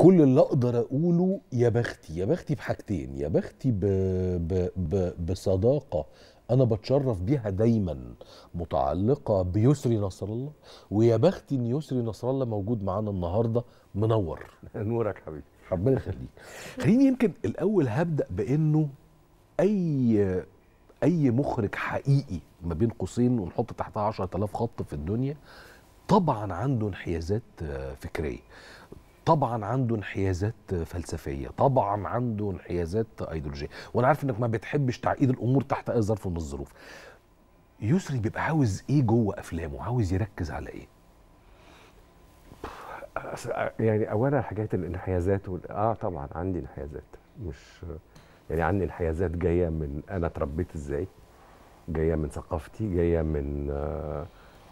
كل اللي اقدر اقوله يا بختي يا بختي بحاجتين يا بختي ب... ب... ب... بصداقه انا بتشرف بيها دايما متعلقه بيسري نصر الله ويا بختي ان يسري نصر الله موجود معانا النهارده منور نورك حبيبي ربنا يخليك خليني يمكن الاول هبدا بانه اي اي مخرج حقيقي ما بين قوسين ونحط تحتها 10000 خط في الدنيا طبعا عنده انحيازات آه، فكريه طبعا عنده انحيازات فلسفيه طبعا عنده انحيازات ايديولوجيه وانا عارف انك ما بتحبش تعقيد الامور تحت اي ظرف من الظروف يسري بيبقى عاوز ايه جوه افلامه عاوز يركز على ايه يعني اولا حكايه الانحيازات وال... اه طبعا عندي انحيازات مش يعني عندي انحيازات جايه من انا اتربيت ازاي جايه من ثقافتي جايه من آه،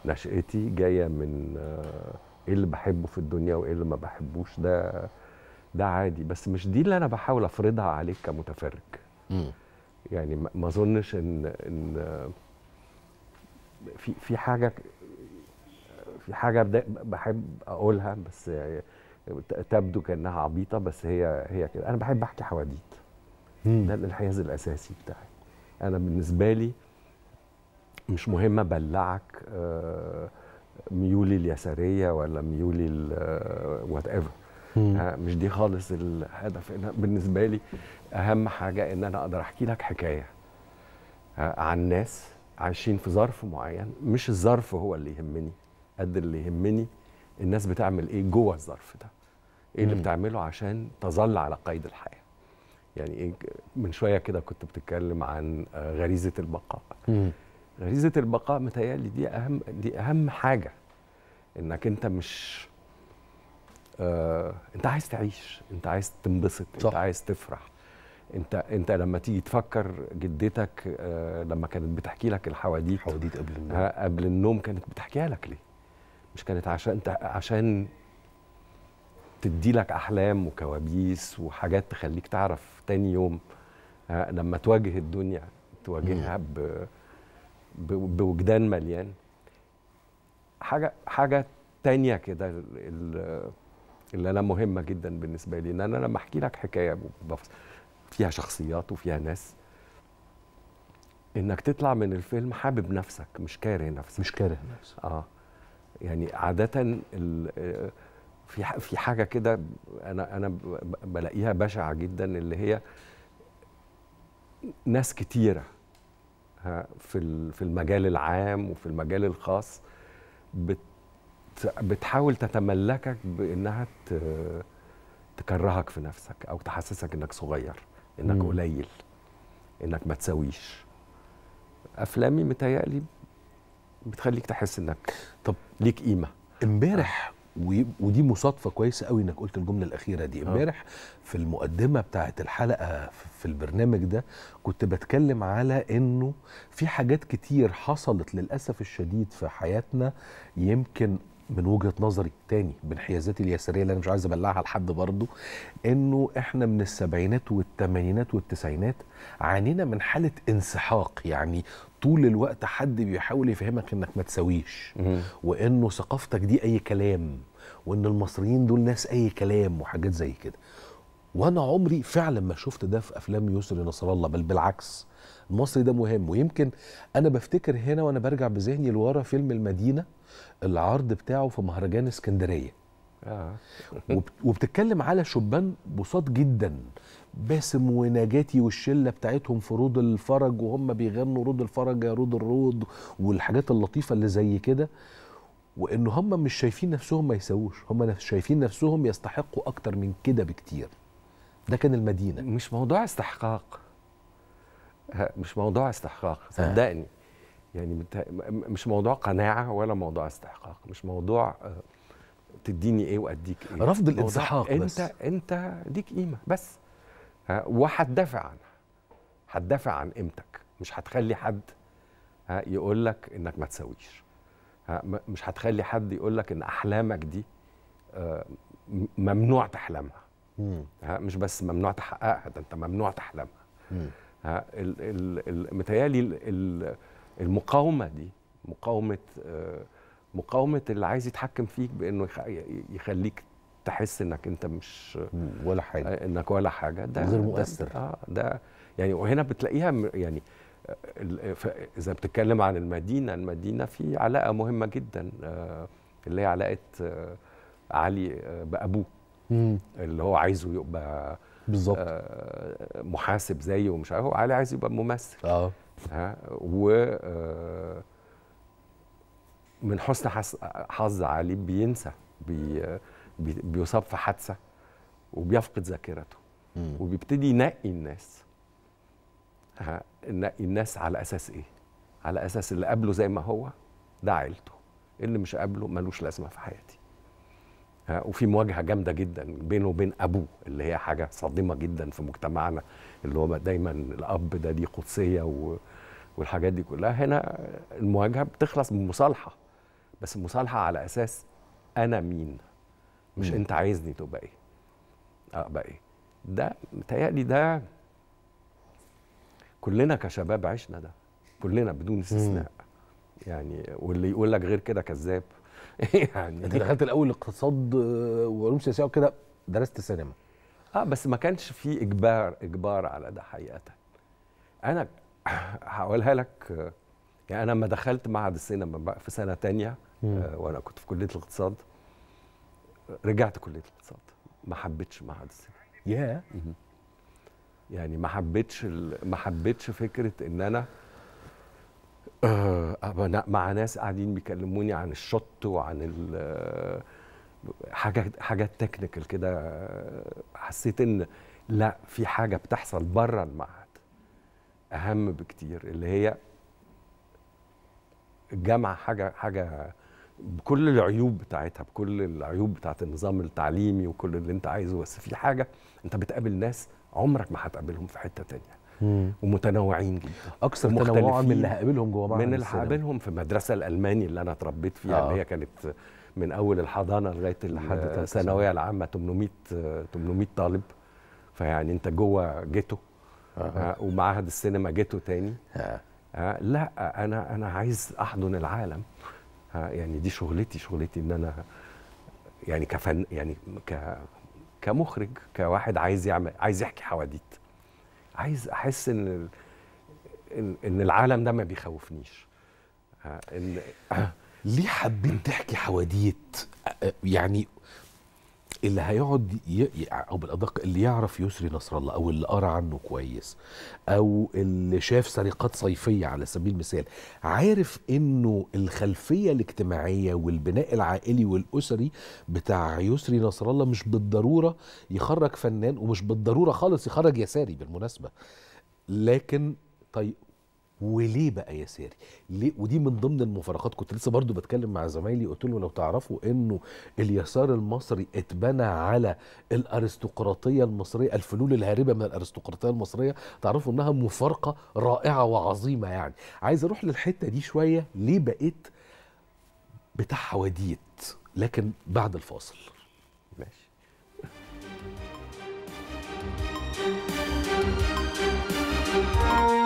نشأتي جايه من آه، ايه اللي بحبه في الدنيا وايه اللي ما بحبوش ده ده عادي بس مش دي اللي انا بحاول افرضها عليك كمتفرج مم. يعني ما اظنش ان ان في في حاجه في حاجه بحب اقولها بس يعني تبدو كانها عبيطه بس هي هي كده انا بحب احكي حواديت ده الانحياز الاساسي بتاعي انا بالنسبه لي مش مهم ابلعك آه ميولي اليساريه ولا ميولي وات ايفر آه، آه، مش دي خالص الهدف بالنسبه لي اهم حاجه ان انا اقدر احكي لك حكايه آه، عن ناس عايشين في ظرف معين مش الظرف هو اللي يهمني قد اللي يهمني الناس بتعمل ايه جوه الظرف ده ايه اللي بتعمله عشان تظل على قيد الحياه يعني ايه من شويه كده كنت بتتكلم عن غريزه البقاء غريزه البقاء متهيألي دي اهم دي اهم حاجه انك انت مش آه انت عايز تعيش انت عايز تنبسط صح. انت عايز تفرح انت انت لما تيجي تفكر جدتك آه لما كانت بتحكي لك الحواديت حواديت قبل النوم قبل النوم كانت بتحكيها لك ليه مش كانت عشان عشان تدي لك احلام وكوابيس وحاجات تخليك تعرف تاني يوم لما تواجه الدنيا تواجهها ب بوجدان مليان حاجه حاجه تانية كده اللي انا مهمه جدا بالنسبه لي ان انا لما احكي لك حكايه فيها شخصيات وفيها ناس انك تطلع من الفيلم حابب نفسك مش كاره نفسك مش كاره نفسك اه يعني عاده في في حاجه كده انا انا بلاقيها بشعه جدا اللي هي ناس كتيره في في المجال العام وفي المجال الخاص بت بتحاول تتملكك بانها تكرهك في نفسك او تحسسك انك صغير انك مم. قليل انك ما تساويش افلامي متهيألي بتخليك تحس انك طب ليك قيمه امبارح ودي مصادفه كويسه قوي انك قلت الجمله الاخيره دي آه. امبارح في المقدمه بتاعه الحلقه في البرنامج ده كنت بتكلم على انه في حاجات كتير حصلت للاسف الشديد في حياتنا يمكن من وجهه نظري تاني بانحيازاتي اليساريه اللي انا مش عايز ابلعها لحد برضو انه احنا من السبعينات والثمانينات والتسعينات عانينا من حاله انسحاق يعني طول الوقت حد بيحاول يفهمك انك ما تساويش وانه ثقافتك دي اي كلام وان المصريين دول ناس اي كلام وحاجات زي كده وانا عمري فعلا ما شفت ده في افلام يسري نصر الله بل بالعكس المصري ده مهم ويمكن انا بفتكر هنا وانا برجع بذهني لورا فيلم المدينه العرض بتاعه في مهرجان اسكندريه آه. وبتتكلم على شبان بساط جدا باسم ونجاتي والشله بتاعتهم في رود الفرج وهم بيغنوا رود الفرج يا رود الرود والحاجات اللطيفه اللي زي كده وان هم مش شايفين نفسهم ما يسووش هم شايفين نفسهم يستحقوا اكتر من كده بكتير ده كان المدينه مش موضوع استحقاق مش موضوع استحقاق صدقني يعني مش موضوع قناعه ولا موضوع استحقاق مش موضوع آه، تديني ايه واديك ايه رفض الانسحاق بس انت انت ليك قيمه بس وهتدافع عنها هتدافع عن قيمتك مش هتخلي حد يقول لك انك ما تسويش مش هتخلي حد يقول لك ان احلامك دي آه، ممنوع تحلمها مش بس ممنوع تحققها ده انت ممنوع تحلمها متهيألي المقاومه دي مقاومه آه، مقاومه اللي عايز يتحكم فيك بانه يخليك تحس انك انت مش ولا حاجه آه، انك ولا حاجه ده غير مؤثر اه ده يعني وهنا بتلاقيها يعني اذا بتتكلم عن المدينه المدينه في علاقه مهمه جدا آه، اللي هي علاقه آه، علي بابوه اللي هو عايزه يبقى بالظبط محاسب زيه ومش عارف هو علي عايز يبقى ممثل اه ها و من حسن حظ علي بينسى بي بيصاب في حادثه وبيفقد ذاكرته وبيبتدي ينقي الناس ينقي الناس على اساس ايه على اساس اللي قبله زي ما هو ده عيلته اللي مش قبله ملوش لازمه في حياتي ها وفي مواجهه جامده جدا بينه وبين ابوه اللي هي حاجه صادمه جدا في مجتمعنا اللي هو دايما الاب ده دي قدسيه و... والحاجات دي كلها هنا المواجهه بتخلص بمصالحه بس المصالحه على اساس انا مين مش مم. انت عايزني تبقى ايه آه، ابقى ايه ده متهيألي ده كلنا كشباب عشنا ده كلنا بدون استثناء يعني واللي يقول لك غير كده كذاب يعني انت دخلت الاول اقتصاد آه، وعلوم سياسيه وكده درست سينما اه بس ما كانش في اجبار اجبار على ده حقيقه انا هقولها لك آه، يعني انا لما دخلت معهد السينما بقى في سنه تانية آه، وانا كنت في كليه الاقتصاد رجعت كليه الاقتصاد ما حبيتش معهد السينما ياه يعني ما حبيتش ما حبيتش فكره ان انا آه، مع ناس قاعدين بيكلموني عن الشط وعن حاجه حاجات تكنيكال كده حسيت ان لا في حاجه بتحصل بره المعهد اهم بكتير اللي هي الجامعه حاجه حاجه بكل العيوب بتاعتها بكل العيوب بتاعت النظام التعليمي وكل اللي انت عايزه بس في حاجه انت بتقابل ناس عمرك ما هتقابلهم في حته تانية ومتنوعين جدا اكثر تنوعا من اللي هقابلهم جوه معهد من اللي هقابلهم في مدرسة الالماني اللي انا اتربيت فيها آه. اللي هي كانت من اول الحضانه لغايه لحد الثانويه العامه 800 800 طالب فيعني انت جوه جيتو آه. آه ومعهد السينما جيتو تاني آه. آه لا انا انا عايز احضن العالم يعني دي شغلتي شغلتي ان انا يعني كفن يعني ك كمخرج كواحد عايز يعمل عايز يحكي حواديت عايز احس ان ان العالم ده ما بيخوفنيش آه، ان ليه حبيت تحكي حواديت آه، يعني اللي هيقعد ي... او بالادق اللي يعرف يسري نصر الله او اللي قرا عنه كويس او اللي شاف سرقات صيفيه على سبيل المثال عارف انه الخلفيه الاجتماعيه والبناء العائلي والاسري بتاع يسري نصر الله مش بالضروره يخرج فنان ومش بالضروره خالص يخرج يساري بالمناسبه لكن طيب وليه بقى يا ساري ليه ودي من ضمن المفارقات كنت لسه برضو بتكلم مع زمايلي قلت له لو تعرفوا انه اليسار المصري اتبنى على الارستقراطيه المصريه الفلول الهاربه من الارستقراطيه المصريه تعرفوا انها مفارقه رائعه وعظيمه يعني عايز اروح للحته دي شويه ليه بقيت بتاع حواديت لكن بعد الفاصل ماشي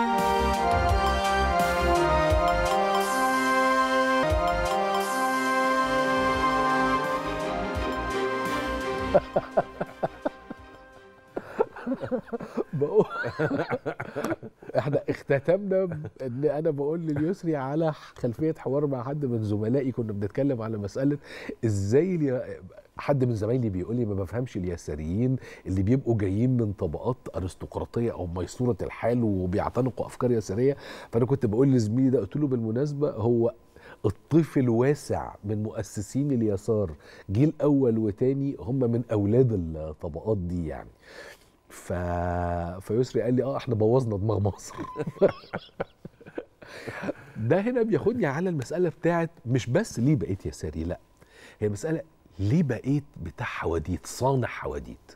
بقول احنا اختتمنا ان انا بقول لليسري على خلفيه حوار مع حد من زملائي كنا بنتكلم على مساله ازاي حد من زمايلي بيقول لي ما بفهمش اليساريين اللي بيبقوا جايين من طبقات ارستقراطيه او ميسوره الحال وبيعتنقوا افكار يساريه فانا كنت بقول لزميلي ده قلت له بالمناسبه هو الطفل واسع من مؤسسين اليسار جيل اول وتاني هم من اولاد الطبقات دي يعني ف... فيسري قال لي اه احنا بوظنا دماغ مصر ده هنا بياخدني على المساله بتاعت مش بس ليه بقيت يساري لا هي مساله ليه بقيت بتاع حواديت صانع حواديت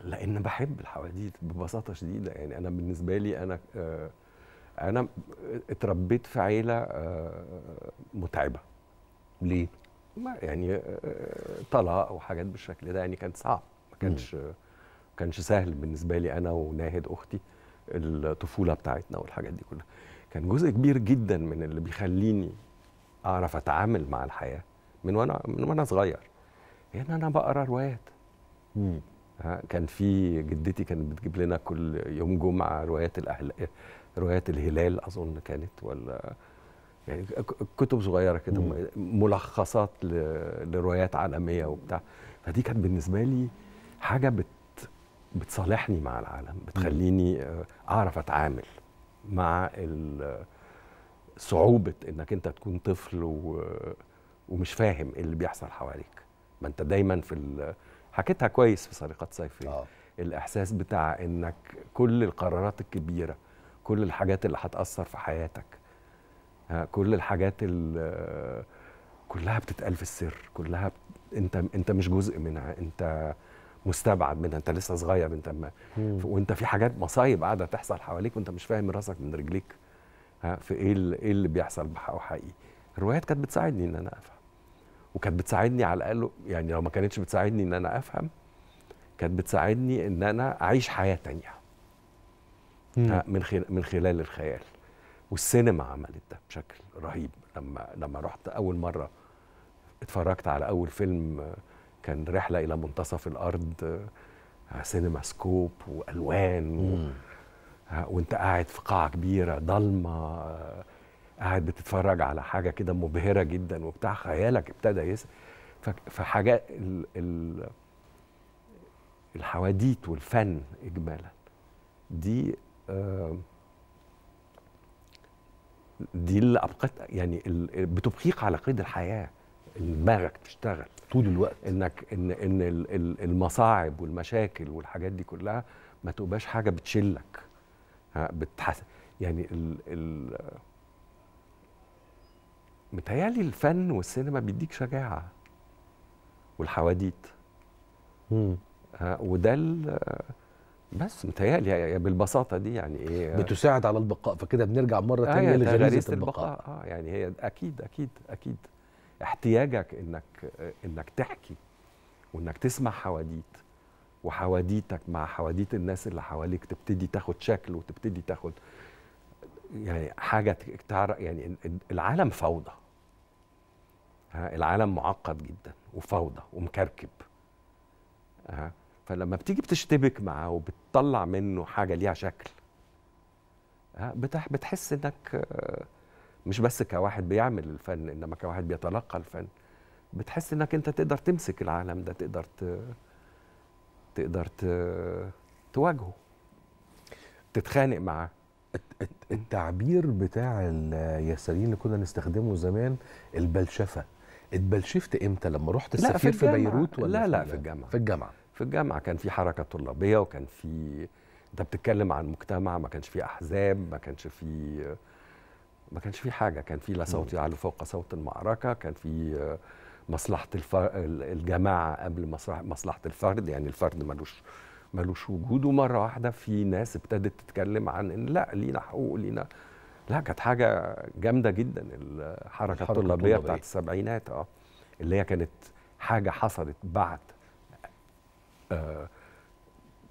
لان بحب الحواديت ببساطه شديده يعني انا بالنسبه لي انا آه انا اتربيت في عيله آه، متعبه ليه ما يعني آه، طلاق وحاجات بالشكل ده يعني كان صعب ما كانش ما كانش سهل بالنسبه لي انا وناهد اختي الطفوله بتاعتنا والحاجات دي كلها كان جزء كبير جدا من اللي بيخليني اعرف اتعامل مع الحياه من وانا من وانا صغير يعني انا بقرا روايات كان في جدتي كانت بتجيب لنا كل يوم جمعه روايات الاهل روايات الهلال اظن كانت ولا يعني كتب صغيره كده ملخصات لروايات عالميه وبتاع فدي كانت بالنسبه لي حاجه بت بتصالحني مع العالم بتخليني آه، اعرف اتعامل مع صعوبه انك انت تكون طفل ومش فاهم إيه اللي بيحصل حواليك ما انت دايما في حكيتها كويس في سرقه سيفي آه. الاحساس بتاع انك كل القرارات الكبيره كل الحاجات اللي هتأثر في حياتك آه، كل الحاجات اللي كلها بتتقال في السر كلها بت... انت انت مش جزء منها انت مستبعد منها انت لسه صغير انت ما وانت في حاجات مصايب قاعده تحصل حواليك وانت مش فاهم راسك من رجليك ها آه، في ايه اللي, ايه اللي بيحصل بحقه حقيقي الروايات كانت بتساعدني ان انا افهم وكانت بتساعدني على الاقل يعني لو ما كانتش بتساعدني ان انا افهم كانت بتساعدني ان انا اعيش حياه تانيه من خلال من خلال الخيال والسينما عملت ده بشكل رهيب لما لما رحت اول مره اتفرجت على اول فيلم كان رحله الى منتصف الارض سينما سكوب والوان و... وانت قاعد في قاعه كبيره ضلمه قاعد بتتفرج على حاجه كده مبهره جدا وبتاع خيالك ابتدى يس فحاجات ال... ال... الحواديت والفن اجمالا دي آه، دي اللي ابقت يعني بتبقيك على قيد الحياه دماغك تشتغل طول الوقت انك ان ان المصاعب والمشاكل والحاجات دي كلها ما تبقاش حاجه بتشلك بتحس يعني ال ال متهيألي الفن والسينما بيديك شجاعه والحواديت امم وده بس متهيألي بالبساطه دي يعني ايه بتساعد على البقاء فكده بنرجع مره تانية آه لغريزه البقاء. البقاء اه يعني هي اكيد اكيد اكيد احتياجك انك انك تحكي وانك تسمع حواديت وحواديتك مع حواديت الناس اللي حواليك تبتدي تاخد شكل وتبتدي تاخد يعني حاجه تعرف يعني العالم فوضى ها العالم معقد جدا وفوضى ومكركب ها فلما بتيجي بتشتبك معاه وبتطلع منه حاجه ليها شكل آه، بتحس انك آه، مش بس كواحد بيعمل الفن انما كواحد بيتلقى الفن بتحس انك انت تقدر تمسك العالم ده تقدر ت... تقدر ت... تواجهه تتخانق معاه التعبير بتاع اليساريين اللي كنا نستخدمه زمان البلشفه اتبلشفت امتى لما رحت السفير في, في بيروت ولا لا لا في الجامعه في الجامعه في الجامعه كان في حركه طلابيه وكان في انت بتتكلم عن مجتمع ما كانش في احزاب ما كانش في ما كانش في حاجه كان في لا صوت يعلو فوق صوت المعركه كان في آه، مصلحه الجماعه قبل مصلحه مصلحه الفرد يعني الفرد ملوش ملوش وجود ومره واحده في ناس ابتدت تتكلم عن ان لا لينا حقوق لينا لا كانت حاجه جامده جدا الحركه الطلابيه بتاعت السبعينات اه اللي هي كانت حاجه حصلت بعد آه،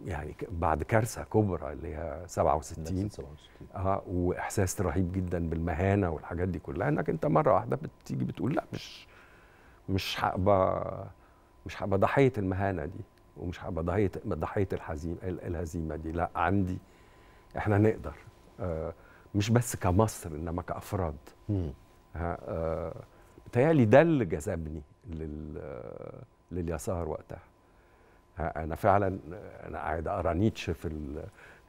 يعني بعد كارثه كبرى اللي هي 67 اه واحساس رهيب جدا بالمهانه والحاجات دي كلها انك انت مره واحده بتيجي بتقول لا مش مش هبقى مش هبقى ضحيه المهانه دي ومش هبقى ضحيه ضحيه الحزيمه الهزيمه دي لا عندي احنا نقدر آه مش بس كمصر انما كافراد آه بتهيألي ده اللي جذبني لل لليسار وقتها انا فعلا انا قاعد اقرا نيتشه في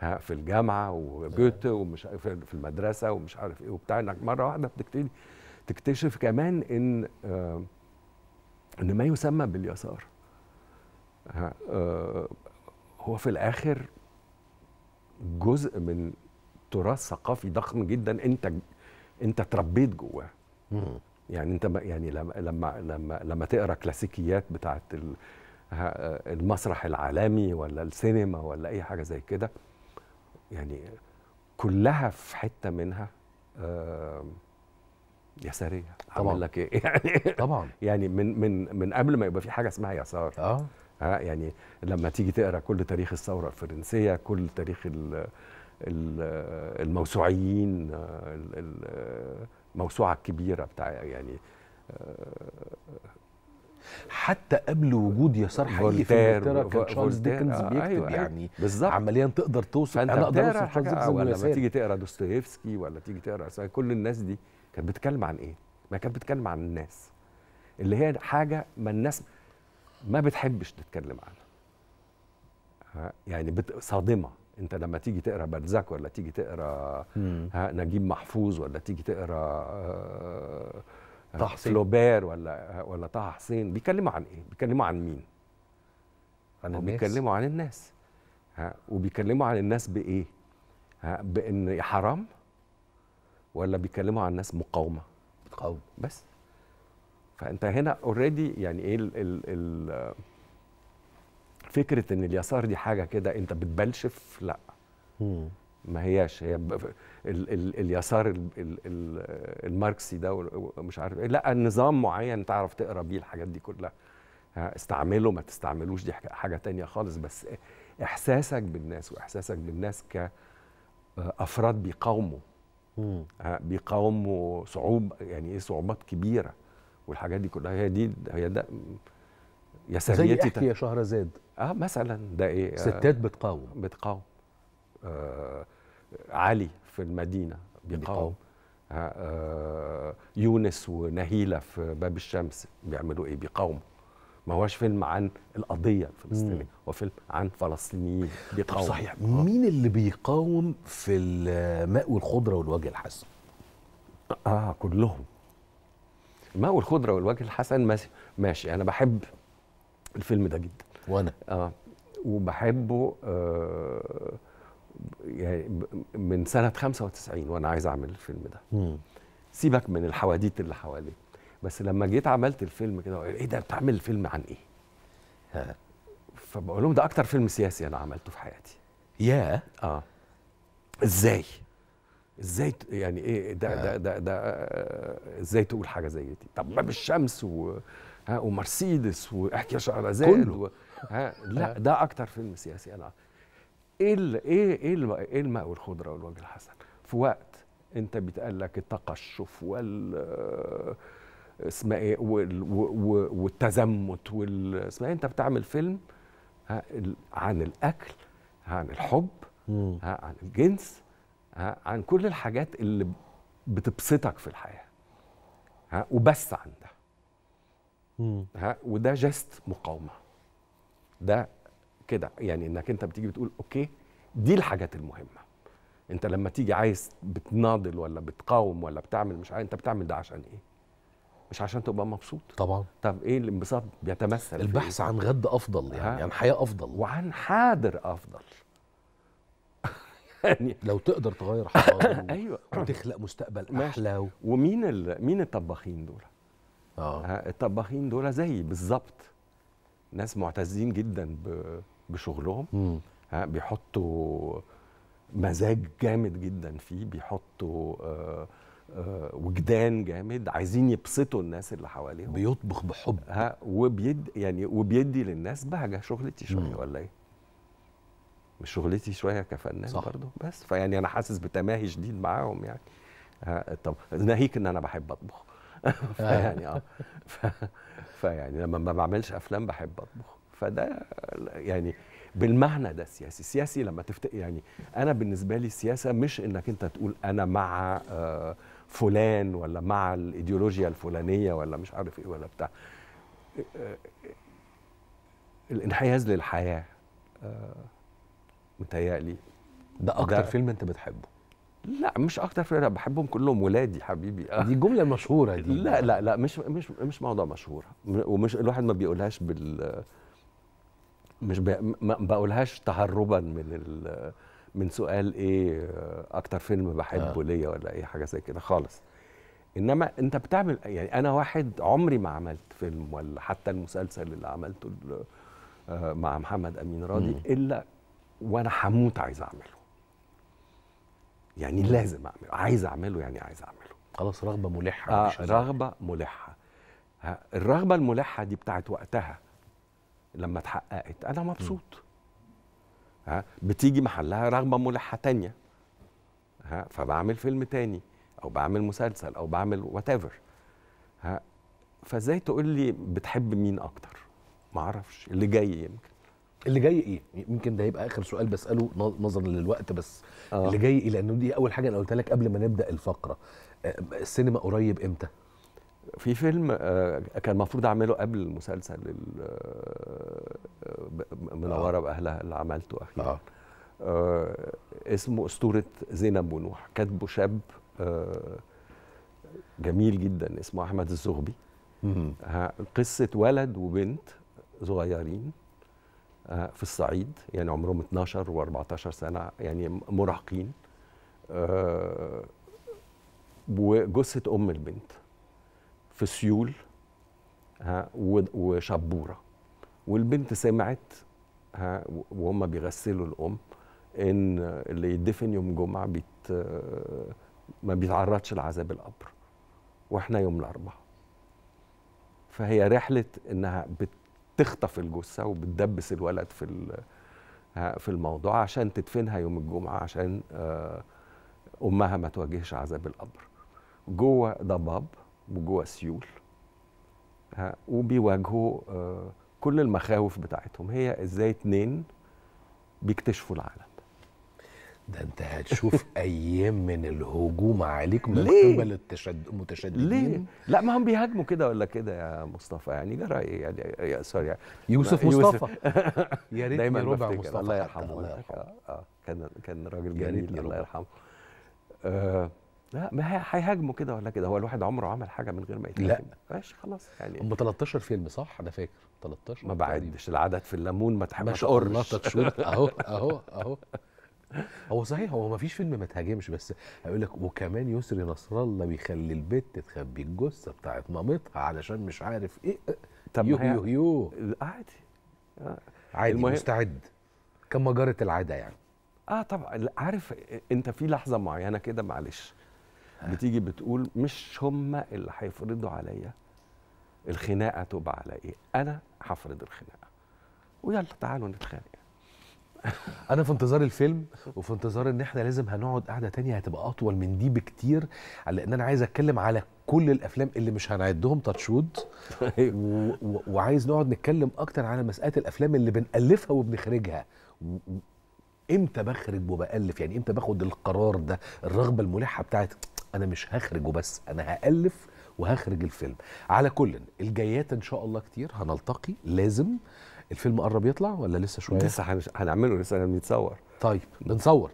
في الجامعه وجوته ومش في المدرسه ومش عارف ايه وبتاع انك مره واحده بتبتدي تكتشف كمان ان آه، ان ما يسمى باليسار آه، هو في الاخر جزء من تراث ثقافي ضخم جدا انت انت اتربيت جواه يعني انت يعني لما لما لما تقرا كلاسيكيات بتاعت المسرح العالمي ولا السينما ولا اي حاجه زي كده يعني كلها في حته منها يساريه طبعا لك ايه يعني طبعا يعني من من من قبل ما يبقى في حاجه اسمها يسار اه يعني لما تيجي تقرا كل تاريخ الثوره الفرنسيه كل تاريخ الموسوعيين آه، الموسوعه الكبيره بتاع يعني آه، حتى قبل وجود يسار حقيقي في انجلترا كان تشارلز ديكنز آه، بيكتب أيوة, أيوة. يعني بالزبط. عمليا تقدر توصف انا اقدر اوصف حاجة ولا لما تيجي تقرا دوستويفسكي ولا تيجي تقرا كل الناس دي كانت بتتكلم عن ايه؟ ما كانت بتتكلم عن الناس اللي هي حاجه ما الناس ما بتحبش تتكلم عنها يعني صادمه انت لما تيجي تقرا برزاك ولا تيجي تقرا نجيب محفوظ ولا تيجي تقرا آه طه آه، حسين فلوبير ولا ولا طه حسين بيتكلموا عن ايه؟ بيتكلموا عن مين؟ عن الناس بيتكلموا عن الناس ها وبيتكلموا عن الناس بايه؟ ها بان حرام ولا بيتكلموا عن الناس مقاومه؟ مقاومه بس فانت هنا اوريدي يعني ايه ال ال ال فكره ان اليسار دي حاجه كده انت بتبلشف لا مم. ما هياش هي ال ال اليسار ال ال الماركسي ده ومش عارف ايه لا نظام معين تعرف تقرا بيه الحاجات دي كلها استعمله ما تستعملوش دي حاجه تانية خالص بس احساسك بالناس واحساسك بالناس كافراد بيقاوموا بيقاوموا صعوب يعني ايه صعوبات كبيره والحاجات دي كلها هي دي هي ده يا زي يا شهرزاد اه مثلا ده ايه ستات بتقاوم بتقاوم آه، علي في المدينه بيقاوم آه، يونس ونهيله في باب الشمس بيعملوا ايه بيقاوموا ما هوش فيلم عن القضيه الفلسطينيه هو فيلم عن فلسطينيين بيقاوموا صحيح مين اللي بيقاوم في الماء والخضره والوجه الحسن اه كلهم الماء والخضره والوجه الحسن ماشي انا بحب الفيلم ده جدا وانا اه وبحبه آه يعني من سنه 95 وانا عايز اعمل الفيلم ده مم. سيبك من الحواديت اللي حواليه بس لما جيت عملت الفيلم كده ايه ده بتعمل الفيلم عن ايه ها. فبقول لهم ده اكتر فيلم سياسي انا عملته في حياتي يا اه ازاي ازاي يعني ايه ده ده ده, ده ازاي تقول حاجه زي دي طب باب الشمس و ها ومرسيدس واحكي شعر كله و... ها لا ده اكتر فيلم سياسي انا إيه, ايه ايه ايه ايه الماء والخضره والوجه الحسن في وقت انت بيتقال لك التقشف وال اسمها ايه والتزمت وال اسمها ايه انت بتعمل فيلم عن الاكل عن الحب عن الجنس عن كل الحاجات اللي بتبسطك في الحياه ها وبس عن ده ها وده جست مقاومه ده كده يعني انك انت بتيجي بتقول اوكي دي الحاجات المهمه انت لما تيجي عايز بتناضل ولا بتقاوم ولا بتعمل مش عارف انت بتعمل ده عشان ايه مش عشان تبقى مبسوط طبعا طب ايه الانبساط بيتمثل البحث إيه؟ عن غد افضل يعني ها. عن يعني حياه افضل وعن حاضر افضل يعني لو تقدر تغير حاضر ايوه وتخلق مستقبل احلى و... ومين ال... مين الطباخين دول اه الطباخين دول زي بالظبط ناس معتزين جدا ب... بشغلهم ها بيحطوا مزاج جامد جدا فيه بيحطوا آه آه وجدان جامد عايزين يبسطوا الناس اللي حواليهم بيطبخ بحب ها وبيد يعني وبيدي للناس بهجه شغلتي شويه ولا ايه؟ مش شغلتي شويه كفنان صح. برضو بس فيعني انا حاسس بتماهي شديد معاهم يعني ها طب ناهيك ان انا بحب اطبخ آه. فيعني اه فيعني لما ما بعملش افلام بحب اطبخ فده يعني بالمعنى ده السياسي السياسي لما تفت... يعني انا بالنسبه لي السياسه مش انك انت تقول انا مع آه، فلان ولا مع الايديولوجيا الفلانيه ولا مش عارف ايه ولا بتاع آه، الانحياز للحياه آه، متهيألي ده اكتر ده فيلم انت بتحبه لا مش اكتر فيلم بحبهم كلهم ولادي حبيبي أه. دي جمله مشهوره دي لا لا لا مش مش مش موضوع مشهور ومش الواحد ما بيقولهاش بال مش ما بقولهاش تهربا من من سؤال ايه اكتر فيلم بحبه آه. ليا ولا اي حاجه زي كده خالص انما انت بتعمل يعني انا واحد عمري ما عملت فيلم ولا حتى المسلسل اللي عملته آه، مع محمد امين راضي مم. الا وانا هموت عايز اعمله يعني مم. لازم اعمله عايز اعمله يعني عايز اعمله خلاص رغبه ملحه آه رغبه ملحه الرغبه الملحه دي بتاعت وقتها لما اتحققت انا مبسوط ها بتيجي محلها رغبه ملحه تانية ها فبعمل فيلم تاني او بعمل مسلسل او بعمل وات ايفر ها فازاي تقول لي بتحب مين اكتر ما اعرفش اللي جاي يمكن اللي جاي ايه يمكن ده يبقى اخر سؤال بساله نظرا للوقت بس آه. اللي جاي ايه لانه دي اول حاجه انا قلت لك قبل ما نبدا الفقره آه، السينما قريب امتى في فيلم آه، كان المفروض اعمله قبل المسلسل آه، منوره آه. باهلها اللي عملته اخيرا آه. اسمه اسطوره زينب ونوح كاتبه شاب جميل جدا اسمه احمد الزغبي قصه ولد وبنت صغيرين في الصعيد يعني عمرهم 12 و14 سنه يعني مراهقين وجثه ام البنت في سيول ها وشبوره والبنت سمعت ها وهم بيغسلوا الام ان اللي يدفن يوم جمعه بيت ما بيتعرضش لعذاب القبر واحنا يوم الاربعاء فهي رحله انها بتخطف الجثه وبتدبس الولد في في الموضوع عشان تدفنها يوم الجمعه عشان آه، امها ما تواجهش عذاب القبر جوه ضباب وجوه سيول وبيواجهوا آه، كل المخاوف بتاعتهم هي ازاي اتنين بيكتشفوا العالم ده انت هتشوف ايام من الهجوم عليك من قبل التشد... المتشددين ليه؟ لا ما هم بيهاجموا كده ولا كده يا مصطفى يعني جرى ايه يعني يا سوري يعني يوسف مصطفى يا ريتني ربع مصطفى الله يرحمه الله يرحمه آه. كان كان راجل جميل الله يرحمه آه لا ما هيهاجموا كده ولا كده هو الواحد عمره عمل حاجه من غير ما يتهاجم لا ماشي خلاص يعني هم 13 فيلم صح انا فاكر 13 ما بعدش العدد في الليمون ما تحبش قرش اهو اهو اهو هو صحيح هو ما فيش فيلم ما تهاجمش بس هيقول لك وكمان يسري نصر الله بيخلي البت تخبي الجثه بتاعت مامتها علشان مش عارف ايه طب يو يو يو عادي آه. عادي المهم. مستعد كما جرت العاده يعني اه طبعا عارف انت في لحظه معينه كده معلش بتيجي بتقول مش هم اللي هيفرضوا عليا الخناقه تبقى على ايه انا هفرض الخناقه ويلا تعالوا نتخانق انا في انتظار الفيلم وفي انتظار ان احنا لازم هنقعد قعده تانية هتبقى اطول من دي بكتير لان انا عايز اتكلم على كل الافلام اللي مش هنعدهم تاتشود طيب. و... و... وعايز نقعد نتكلم اكتر على مساله الافلام اللي بنالفها وبنخرجها و... امتى بخرج وبالف يعني امتى باخد القرار ده الرغبه الملحه بتاعت انا مش هخرجه بس انا هالف وهخرج الفيلم على كل الجايات ان شاء الله كتير هنلتقي لازم الفيلم قرب يطلع ولا لسه شويه لسه هنعمله لسه بنتصور طيب بنصور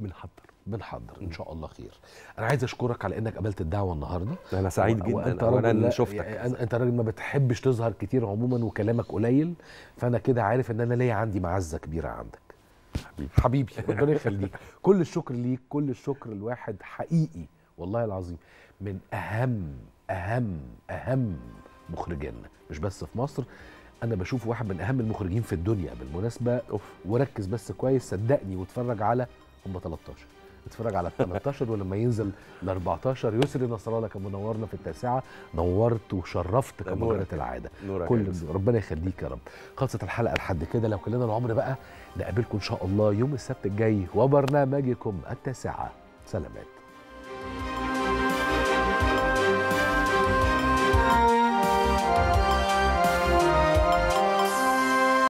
بنحضر بنحضر ان شاء الله خير انا عايز اشكرك على انك قبلت الدعوه النهارده انا سعيد جدا وانا اللي شفتك يعني انت راجل ما بتحبش تظهر كتير عموما وكلامك قليل فانا كده عارف ان انا ليا عندي معزه كبيره عندك حبيبي حبيبي ربنا يخليك كل الشكر ليك كل الشكر الواحد حقيقي والله العظيم من اهم اهم اهم مخرجينا مش بس في مصر انا بشوف واحد من اهم المخرجين في الدنيا بالمناسبه أوف. وركز بس كويس صدقني واتفرج على هم 13 اتفرج على ال ولما ينزل ال 14 يسري نصر الله كان منورنا في التاسعه نورت وشرفت كما كانت العاده كل ربنا يخليك يا رب خلصت الحلقه لحد كده لو كلنا العمر بقى نقابلكم ان شاء الله يوم السبت الجاي وبرنامجكم التاسعه سلامات